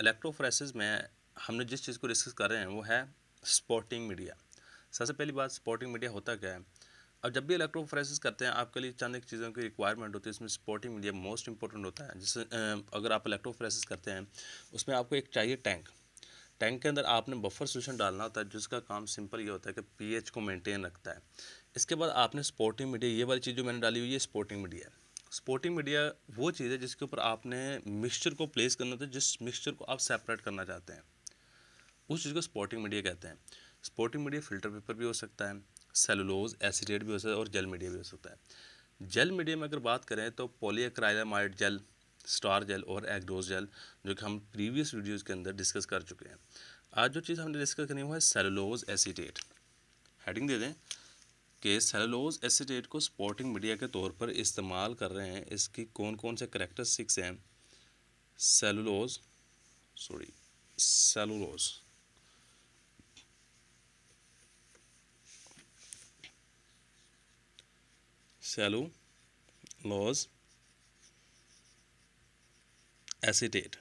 Electrophoresis में हमने जिस चीज़ को डिस्कस कर रहे हैं वो है स्पॉटिंग मीडिया सबसे पहली बात स्पॉटिंग मीडिया होता क्या है अब जब भी इलेक्ट्रोफ्रेसिस करते हैं आपके लिए चंद एक चीज़ों की रिक्वायरमेंट होती है इसमें स्पॉटिंग मीडिया मोस्ट इंपॉर्टेंट होता है जिससे अगर आप इलेक्ट्रोफ्रेसिस करते हैं उसमें आपको एक चाहिए टैंक टैंक के अंदर आपने बफर सोल्यूशन डालना होता है जिसका काम सिंपल ये होता है कि पीएच को मेंटेन रखता है इसके बाद आपने स्पोर्टिंग मीडिया ये वाली चीज़ जो मैंने डाली हुई है स्पोर्टिंग मीडिया है स्पोर्टिंग मीडिया वो चीज़ है जिसके ऊपर आपने मिक्सचर को प्लेस करना होता है जिस मिक्सचर को आप सेपरेट करना चाहते हैं उस चीज़ को स्पोर्टिंग मीडिया कहते हैं स्पोर्टिंग मीडिया फिल्टर पेपर भी हो सकता है सेलुलोज एसिडेट भी हो सकता है और जेल मीडिया भी हो सकता है जेल मीडिया में अगर बात करें तो पोलियक्राइलामाइड जेल स्टार जेल और एगडोज जेल जो कि हम प्रीवियस वीडियोज़ के अंदर डिस्कस कर चुके हैं आज जो चीज़ हमने डिस्कस करनी हुआ है सेलुलोज एसीडेट हेडिंग दे दें कि सेलोज एसीटेट को स्पोर्टिंग मीडिया के तौर पर इस्तेमाल कर रहे हैं इसकी कौन कौन से करेक्टरिस्टिक्स हैं cellulose sorry cellulose cellulose acetate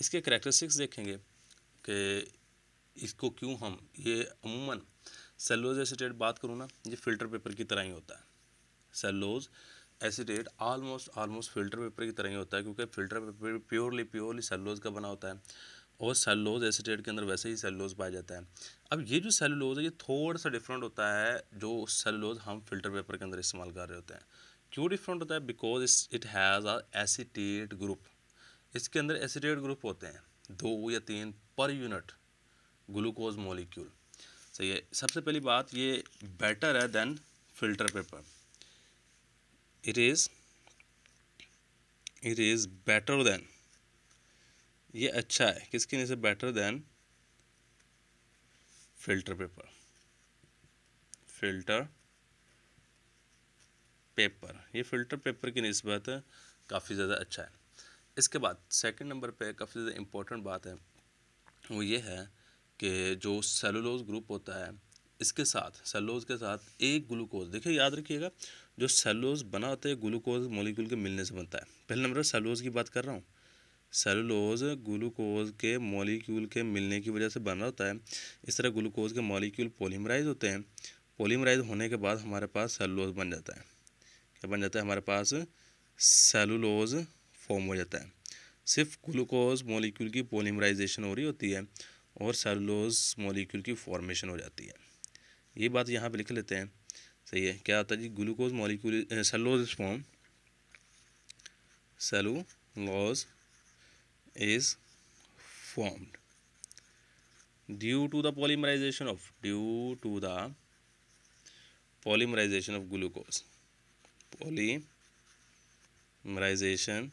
इसके करेक्टरिस्टिक्स देखेंगे कि इसको क्यों हम ये अमूमन सेलोज एसिडेट बात करूँ ना ये फ़िल्टर पेपर की तरह ही होता है cellulose acetate almost almost filter paper की तरह ही होता है क्योंकि filter paper purely purely cellulose का बना होता है और सेलोज एसिडेट के अंदर वैसे ही सेलोज पाया जाता है अब ये जो सेलोज है ये थोड़ा सा डिफरेंट होता है जो सेलोज हम फिल्टर पेपर के अंदर इस्तेमाल कर रहे होते हैं क्यों डिफरेंट होता है because it has a acetate group इसके अंदर एसिडेट ग्रुप होते हैं दो या तीन पर यूनिट ग्लूकोज मॉलिक्यूल सही है सबसे पहली बात ये बेटर है than filter paper it is it is better than ये अच्छा है किसके लिए से better than filter paper filter paper ये फिल्टर पेपर की नस्बत काफ़ी ज़्यादा अच्छा है इसके बाद सेकंड नंबर पे काफ़ी ज़्यादा इम्पोर्टेंट बात है वो ये है कि जो सेलुलोज ग्रुप होता है इसके साथ सेलुलोज के साथ एक ग्लूकोज देखिए याद रखिएगा जो सेलुलोज बना होता है ग्लूकोज मोलिक्यूल के मिलने से बनता है पहले नंबर सेलुलोज की बात कर रहा हूँ सेलुलोज ग्लूकोज के मॉलिक्यूल के मिलने की वजह से बन रहा होता है इस तरह ग्लूकोज के मॉलिक्यूल पोलीमराइज होते हैं पोलीमराइज होने के बाद हमारे पास सेलुलोज बन जाता है क्या बन जाता है हमारे पास सेलुलोज फॉर्म हो जाता है सिर्फ ग्लूकोज मॉलिक्यूल की पोलीमराइजेशन हो रही होती है और सेलुलोज मॉलिक्यूल की फॉर्मेशन हो जाती है ये बात यहाँ पे लिख लेते हैं सही है क्या होता है जी glucose molecule cellulose form cellulose is form due to the polymerization of due to the polymerization of glucose polymerization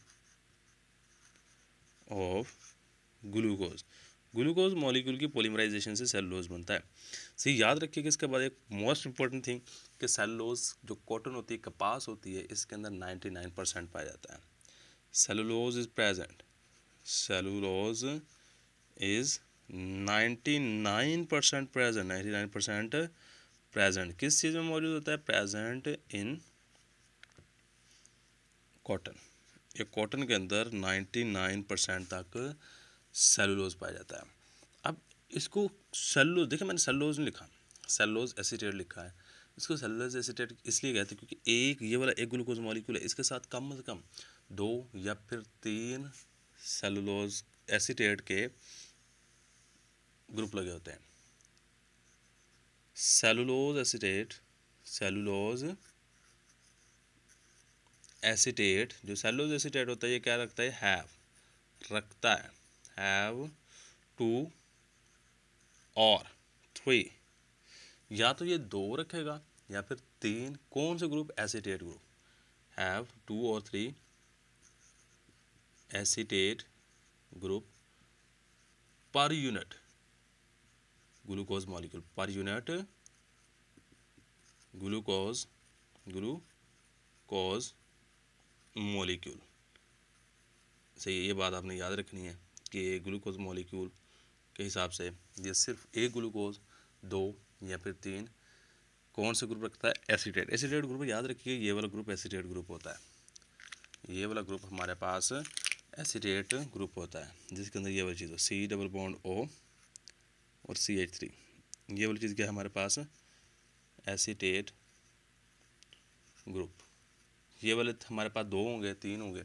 of glucose glucose molecule की पोलीमराइजेशन से सेलुलोज बनता है सी याद रखिए कि इसके बाद एक मोस्ट इंपॉर्टेंट थिंग कि सेलोज जो कॉटन होती है कपास होती है इसके अंदर 99 परसेंट पाया जाता है cellulose is present cellulose is 99 percent present ninety percent present किस चीज़ में मौजूद होता है प्रेजेंट इन कॉटन ये कॉटन के अंदर नाइन परसेंट तक सेलुलोज पाया जाता है अब इसको सेलुलोज देखिए मैंने सेलुलोज नहीं लिखा सेलुलोज एसीटेट लिखा है इसको सेलुलोज एसीटेट इसलिए कहते हैं क्योंकि एक ये वाला एक ग्लूकोज मॉलिक्यूल है इसके साथ कम से कम दो या फिर तीन सेलुलोज एसीटेट के ग्रुप लगे होते हैं सेलुलोज एसीटेट सेलुलोज एसीटेट जो सेलुलोज एसीटेट होता है ये क्या रखता है हैव रखता है हैव टू और थ्री या तो ये दो रखेगा या फिर तीन कौन से group acetate group have two और three acetate group per unit glucose molecule per unit glucose glucose molecule सही ये बात आपने याद रखनी है के ग्लूकोज मॉलिक्यूल के हिसाब से ये सिर्फ एक ग्लूकोज दो या फिर तीन कौन से ग्रुप रखता है एसिडेट एसिडेट ग्रुप याद रखिए ये वाला ग्रुप एसिडेट ग्रुप होता है ये वाला ग्रुप हमारे पास एसिडेट ग्रुप होता है जिसके अंदर ये वाली चीज़ हो सी डबल बॉन्ड ओ और सी एच थ्री ये वाली चीज़ क्या है हमारे पास एसिटेट ग्रुप ये वाले हमारे पास दो होंगे तीन होंगे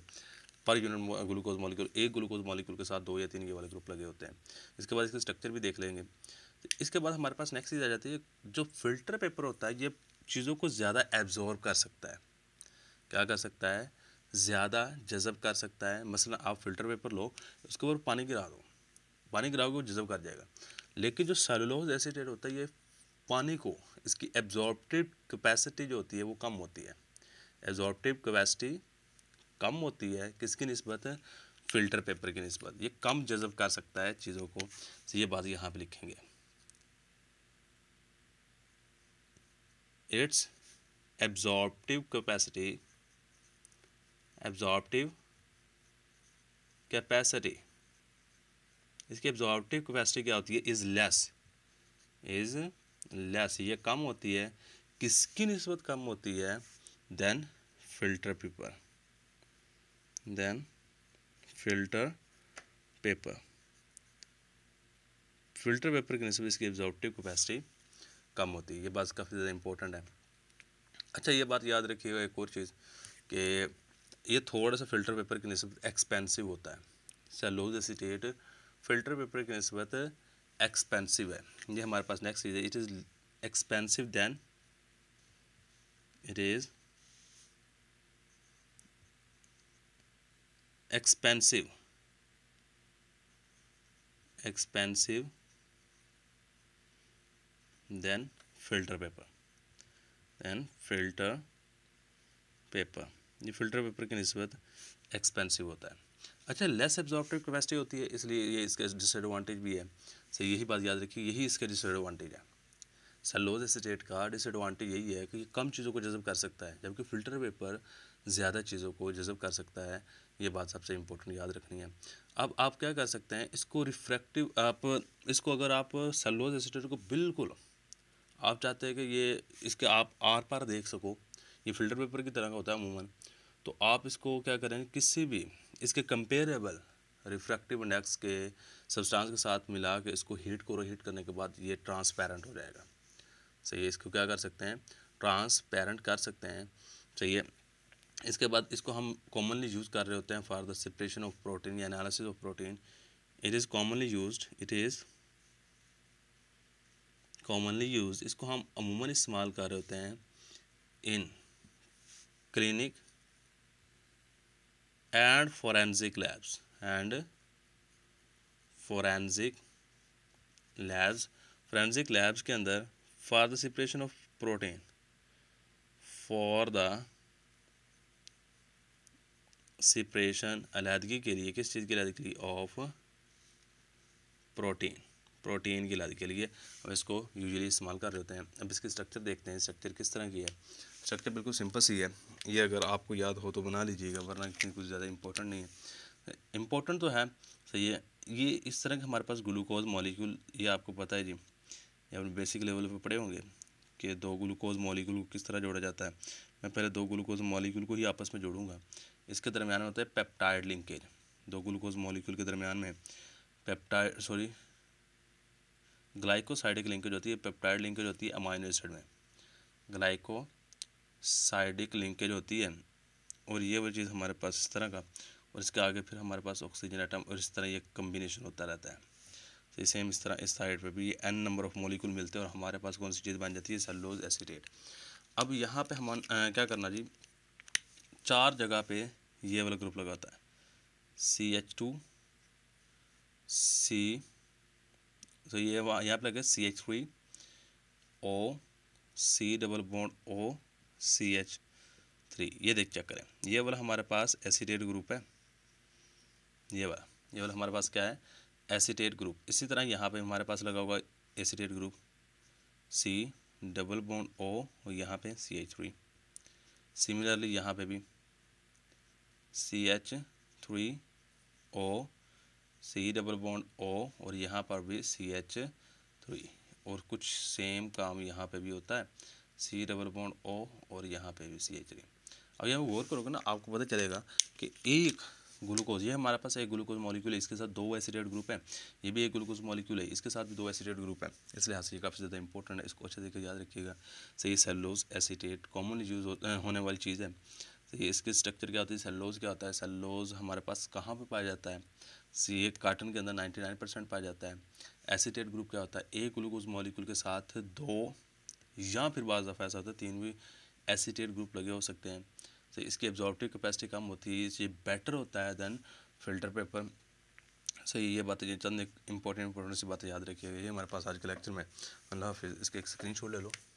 पर यूनिट ग्लूकोज मॉलिक्यूल एक ग्लूकोज मॉलिक्यूल के साथ दो या तीन ये वाले ग्रुप लगे होते हैं इसके बाद इसका स्ट्रक्चर भी देख लेंगे तो इसके बाद हमारे पास नेक्स्ट चीज़ आ जाती है जो फिल्टर पेपर होता है ये चीज़ों को ज़्यादा एब्जॉर्व कर सकता है क्या कर सकता है ज़्यादा जज़ब कर सकता है मसलन आप फिल्टर पेपर लो उसके ऊपर पानी गिरा दो पानी गिराओगे वो जज़ब कर जाएगा लेकिन जो सेलुलोज एसिडेड होता है ये पानी को इसकी एब्जॉर्बटिव कैपेसिटी जो होती है वो कम होती है एब्जॉर्बटिव कैपेसिटी कम होती है किसकी नस्बत फ़िल्टर पेपर की नस्बत ये कम जज्ब कर सकता है चीज़ों को तो ये बात यहाँ पर लिखेंगे it's absorptive capacity absorptive capacity इसकी एब्जॉर्बटिव कैपेसिटी क्या होती है इज़ लेस इज़ लेस ये कम होती है किसकी नस्बत कम होती है than filter paper than filter paper. Filter paper के नस्बत इसकी एब्जॉर्टिव कैपेसिटी कम होती है ये बात काफ़ी ज़्यादा इंपॉर्टेंट है अच्छा ये बात याद रखिएगा एक और चीज़ कि ये थोड़ा सा फिल्टर पेपर की नस्बत एक्सपेंसिव होता है सेलोज एसीटेट फिल्टर पेपर की नस्बत एक्सपेंसिव है ये हमारे पास नेक्स्ट चीज़ है it is expensive than it is expensive expensive than filter paper than filter paper ये फिल्टर पेपर की नस्बत एक्सपेंसिव होता है अच्छा लेस एब्जॉर्टिव कैपेसिटी होती है इसलिए ये इसका डिसएडवांटेज भी है सर यही बात याद रखिए यही इसका डिसएडवांटेज है सर लोज एसिटेट का डिसएडवांटेज यही है कि ये कम चीज़ों को जज्ब कर सकता है जबकि फिल्टर पेपर ज़्यादा चीज़ों को जज़ब कर सकता है ये बात सबसे इम्पोर्टेंट याद रखनी है अब आप क्या कर सकते हैं इसको रिफ्रैक्टिव आप इसको अगर आप सलोज एसिटेट को बिल्कुल आप चाहते हैं कि ये इसके आप आर पार देख सको ये फिल्टर पेपर की तरह का होता है अमूमन तो आप इसको क्या करें किसी भी इसके कंपेरेबल रिफ्रैक्टिव इंडेक्स के सब्सटेंस के साथ मिला के इसको हीट को हीट करने के बाद ये ट्रांसपेरेंट हो जाएगा सही है इसको क्या कर सकते हैं ट्रांसपेरेंट कर सकते हैं सही है इसके बाद इसको हम कॉमनली यूज़ कर रहे होते हैं for the separation of protein या analysis of protein it is commonly use it is commonly use इसको हम अमूमन इस्तेमाल कर रहे होते हैं in clinic and forensic labs and forensic labs forensic labs के अंदर for the separation of protein for the separation अलहदगी के लिए किस चीज़ की अलीहदगी के लिए ऑफ प्रोटीन प्रोटीन की अलीहदगी के लिए हम इसको यूजली इस्तेमाल कर लेते हैं अब इसकी स्ट्रक्चर देखते हैं स्ट्रक्चर किस तरह की है स्ट्रक्चर बिल्कुल सिंपल सी है ये अगर आपको याद हो तो बना लीजिएगा वरना इतनी कुछ ज़्यादा इंपॉर्टेंट नहीं है इम्पोर्टेंट तो है सही है ये इस तरह के हमारे पास ग्लूकोज मॉलिक्यूल ये आपको पता है जी ये अपने बेसिक लेवल पर पड़े होंगे कि दो ग्लूकोज मॉलिक्यूल को किस तरह जोड़ा जाता है मैं पहले दो ग्लूकोज मॉलिक्यूल को ही आपस में जोड़ूंगा इसके दरमियान होता है पेप्टाइड लिंकेज दो ग्लूकोज मॉलिक्यूल के दरमियान में पेप्टाइड सॉरी ग्लाइकोसाइडिक लिंकेज होती है पेप्टाइड लिंकेज होती है अमाइनो एसिड में ग्लाइकोसाइडिक लिंकेज होती है और ये वो चीज़ हमारे पास इस तरह का और इसके आगे फिर हमारे पास ऑक्सीजन आइटम और इस तरह ये कम्बिनेशन होता रहता है तो सेम इस तरह इस साइड पर भी एन नंबर ऑफ मॉलिक्यूल मिलते हैं और हमारे पास कौन सी चीज़ बन जाती है सेलोज एसिडेट अब यहाँ पे हम क्या करना जी चार जगह पे ये वाला ग्रुप लगाता है सी एच टू सी तो ये यहाँ पे लगे C H three O C double bond O C H three ये देख चेक करें ये वाला हमारे पास एसीटेट ग्रुप है ये वाला ये वाला हमारे पास क्या है एसीटेट ग्रुप इसी तरह यहाँ पे हमारे पास लगा होगा acetate group C double bond O और यहाँ पे सी एच थ्री सिमिलरली यहाँ पे भी C H three O C double bond O और यहाँ पर भी सी एच थ्री और कुछ सेम काम यहाँ पे भी होता है सी डबल बॉन्ड ओ और यहाँ पे भी सी एच थ्री अब यहाँ गौर करोगे ना आपको पता चलेगा कि एक ग्लूकोज ये हमारे पास एक ग्लूकोज मॉलिक्यूल है इसके साथ दो एसिडेड ग्रुप है ये भी एक ग्लूकोज मॉलिक्यूल है इसके साथ भी दो एसिडेड ग्रुप है इस लिहाज से ये काफ़ी ज़्यादा इंपॉर्टेंट है इसको अच्छे तरीके याद रखिएगा सही सेलोज एसिडेट कॉमनली यूज होने वाली चीज़ है तो ये इसके स्ट्रक्चर क्या होती है सेलोज क्या होता है सेलोज हमारे पास कहाँ पर पाया जाता है सी एक कार्टन के अंदर नाइन्टी नाइन परसेंट पाया जाता है एसिटेट ग्रुप क्या होता है एक ग्लूकोज मॉलिक्यूल के साथ दो या फिर बाज़ा ऐसा होता है तीन भी एसिटेट ग्रुप लगे हो सकते हैं तो इसकी एब्जॉर्बिव कैपेसिटी कम होती है ये बेटर होता है दैन फिल्टर पेपर सही ये बातें चंद एक इंपॉर्टेंट इंपॉर्टेंट सी बातें याद रखी हुई है हमारे पास आज के लेक्चर में अल्लाह हाफिज़ इसके एक स्क्रीन ले लो